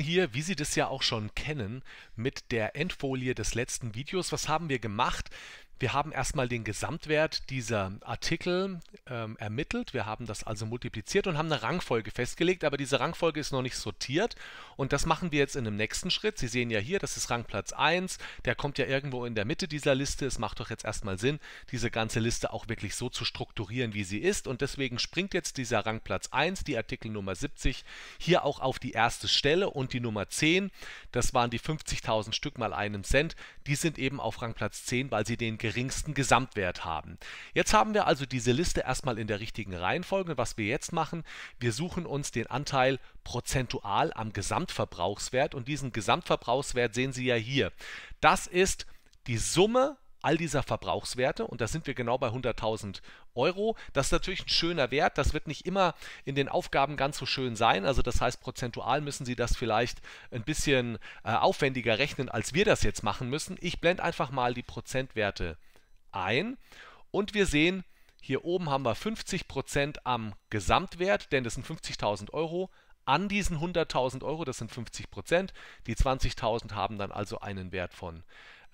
hier, wie Sie das ja auch schon kennen, mit der Endfolie des letzten Videos. Was haben wir gemacht? Wir haben erstmal den Gesamtwert dieser Artikel ähm, ermittelt. Wir haben das also multipliziert und haben eine Rangfolge festgelegt, aber diese Rangfolge ist noch nicht sortiert. Und das machen wir jetzt in dem nächsten Schritt. Sie sehen ja hier, das ist Rangplatz 1. Der kommt ja irgendwo in der Mitte dieser Liste. Es macht doch jetzt erstmal Sinn, diese ganze Liste auch wirklich so zu strukturieren, wie sie ist. Und deswegen springt jetzt dieser Rangplatz 1, die Artikel Nummer 70, hier auch auf die erste Stelle und die Nummer 10. Das waren die 50.000 Stück mal einen Cent. Die sind eben auf Rangplatz 10, weil sie den geringsten geringsten Gesamtwert haben. Jetzt haben wir also diese Liste erstmal in der richtigen Reihenfolge. Was wir jetzt machen, wir suchen uns den Anteil prozentual am Gesamtverbrauchswert und diesen Gesamtverbrauchswert sehen Sie ja hier. Das ist die Summe all dieser Verbrauchswerte und da sind wir genau bei 100.000 Euro. Das ist natürlich ein schöner Wert. Das wird nicht immer in den Aufgaben ganz so schön sein. Also das heißt, prozentual müssen Sie das vielleicht ein bisschen äh, aufwendiger rechnen, als wir das jetzt machen müssen. Ich blende einfach mal die Prozentwerte ein und wir sehen, hier oben haben wir 50% am Gesamtwert, denn das sind 50.000 Euro. An diesen 100.000 Euro, das sind 50%. Die 20.000 haben dann also einen Wert von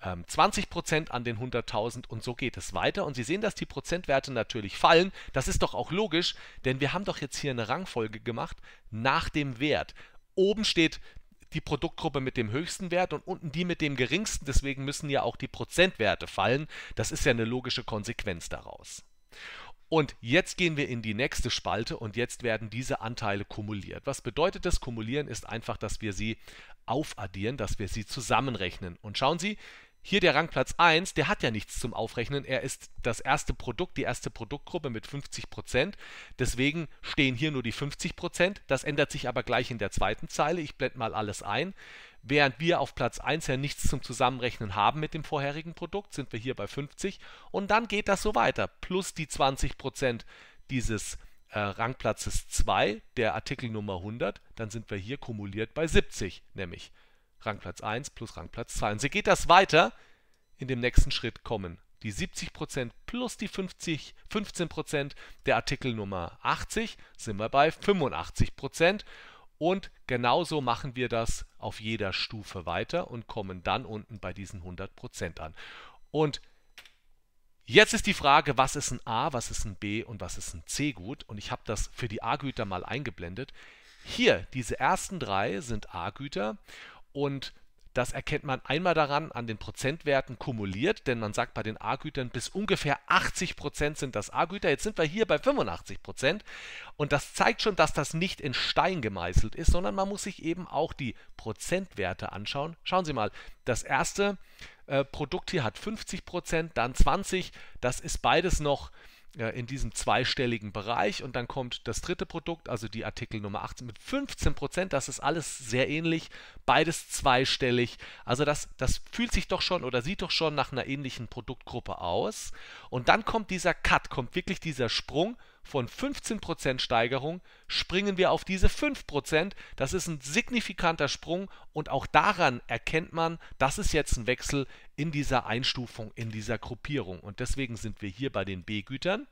ähm, 20% an den 100.000 und so geht es weiter. Und Sie sehen, dass die Prozentwerte natürlich fallen. Das ist doch auch logisch, denn wir haben doch jetzt hier eine Rangfolge gemacht nach dem Wert. Oben steht die Produktgruppe mit dem höchsten Wert und unten die mit dem geringsten. Deswegen müssen ja auch die Prozentwerte fallen. Das ist ja eine logische Konsequenz daraus. Und jetzt gehen wir in die nächste Spalte und jetzt werden diese Anteile kumuliert. Was bedeutet das? Kumulieren ist einfach, dass wir sie aufaddieren, dass wir sie zusammenrechnen. Und schauen Sie, hier der Rangplatz 1, der hat ja nichts zum Aufrechnen. Er ist das erste Produkt, die erste Produktgruppe mit 50%. Deswegen stehen hier nur die 50%. Das ändert sich aber gleich in der zweiten Zeile. Ich blende mal alles ein. Während wir auf Platz 1 ja nichts zum Zusammenrechnen haben mit dem vorherigen Produkt, sind wir hier bei 50. Und dann geht das so weiter. Plus die 20% dieses äh, Rangplatzes 2, der Artikelnummer 100. Dann sind wir hier kumuliert bei 70, nämlich. Rangplatz 1 plus Rangplatz 2. Und so geht das weiter. In dem nächsten Schritt kommen die 70% plus die 50, 15% der Artikelnummer 80 sind wir bei 85%. Und genauso machen wir das auf jeder Stufe weiter und kommen dann unten bei diesen 100% an. Und jetzt ist die Frage, was ist ein A, was ist ein B und was ist ein C gut? Und ich habe das für die A-Güter mal eingeblendet. Hier, diese ersten drei sind A-Güter und das erkennt man einmal daran an den Prozentwerten kumuliert, denn man sagt bei den A-Gütern bis ungefähr 80 sind das A-Güter. Jetzt sind wir hier bei 85 und das zeigt schon, dass das nicht in Stein gemeißelt ist, sondern man muss sich eben auch die Prozentwerte anschauen. Schauen Sie mal, das erste äh, Produkt hier hat 50 dann 20. Das ist beides noch äh, äh, in diesem zweistelligen Bereich und dann kommt das dritte Produkt, also die Artikel Nummer 18 mit 15 Prozent. Das ist alles sehr ähnlich, beides zweistellig. Also das, das fühlt sich doch schon oder sieht doch schon nach einer ähnlichen Produktgruppe aus. Und dann kommt dieser Cut, kommt wirklich dieser Sprung von 15% Steigerung springen wir auf diese 5%. Das ist ein signifikanter Sprung und auch daran erkennt man, dass es jetzt ein Wechsel in dieser Einstufung, in dieser Gruppierung. Und deswegen sind wir hier bei den B-Gütern.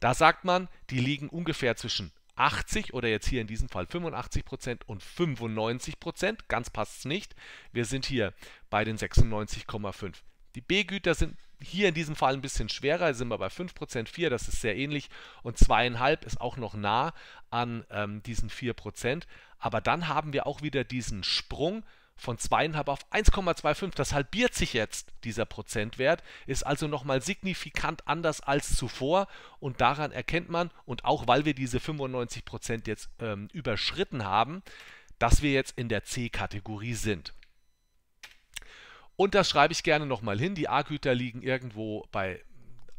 Da sagt man, die liegen ungefähr zwischen 80 oder jetzt hier in diesem Fall 85% und 95%. Ganz passt es nicht. Wir sind hier bei den 96,5. Die B-Güter sind hier in diesem Fall ein bisschen schwerer, sind wir bei 5%, 4, das ist sehr ähnlich und 2,5 ist auch noch nah an ähm, diesen 4%. Aber dann haben wir auch wieder diesen Sprung von 2,5 auf 1,25. Das halbiert sich jetzt, dieser Prozentwert, ist also nochmal signifikant anders als zuvor und daran erkennt man, und auch weil wir diese 95% jetzt ähm, überschritten haben, dass wir jetzt in der C-Kategorie sind. Und das schreibe ich gerne nochmal hin. Die A-Güter liegen irgendwo bei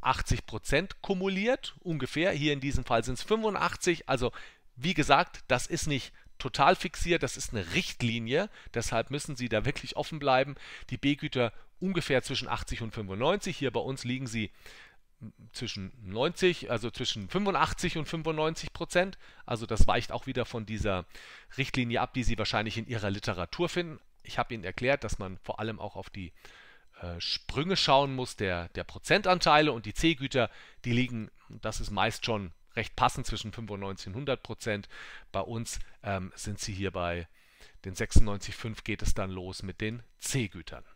80% kumuliert, ungefähr. Hier in diesem Fall sind es 85. Also wie gesagt, das ist nicht total fixiert, das ist eine Richtlinie. Deshalb müssen Sie da wirklich offen bleiben. Die B-Güter ungefähr zwischen 80 und 95. Hier bei uns liegen sie zwischen 90, also zwischen 85 und 95 Prozent. Also das weicht auch wieder von dieser Richtlinie ab, die Sie wahrscheinlich in Ihrer Literatur finden. Ich habe Ihnen erklärt, dass man vor allem auch auf die äh, Sprünge schauen muss der, der Prozentanteile und die C-Güter, die liegen, das ist meist schon recht passend zwischen 95 und 100 Prozent. Bei uns ähm, sind sie hier bei den 96,5 geht es dann los mit den C-Gütern.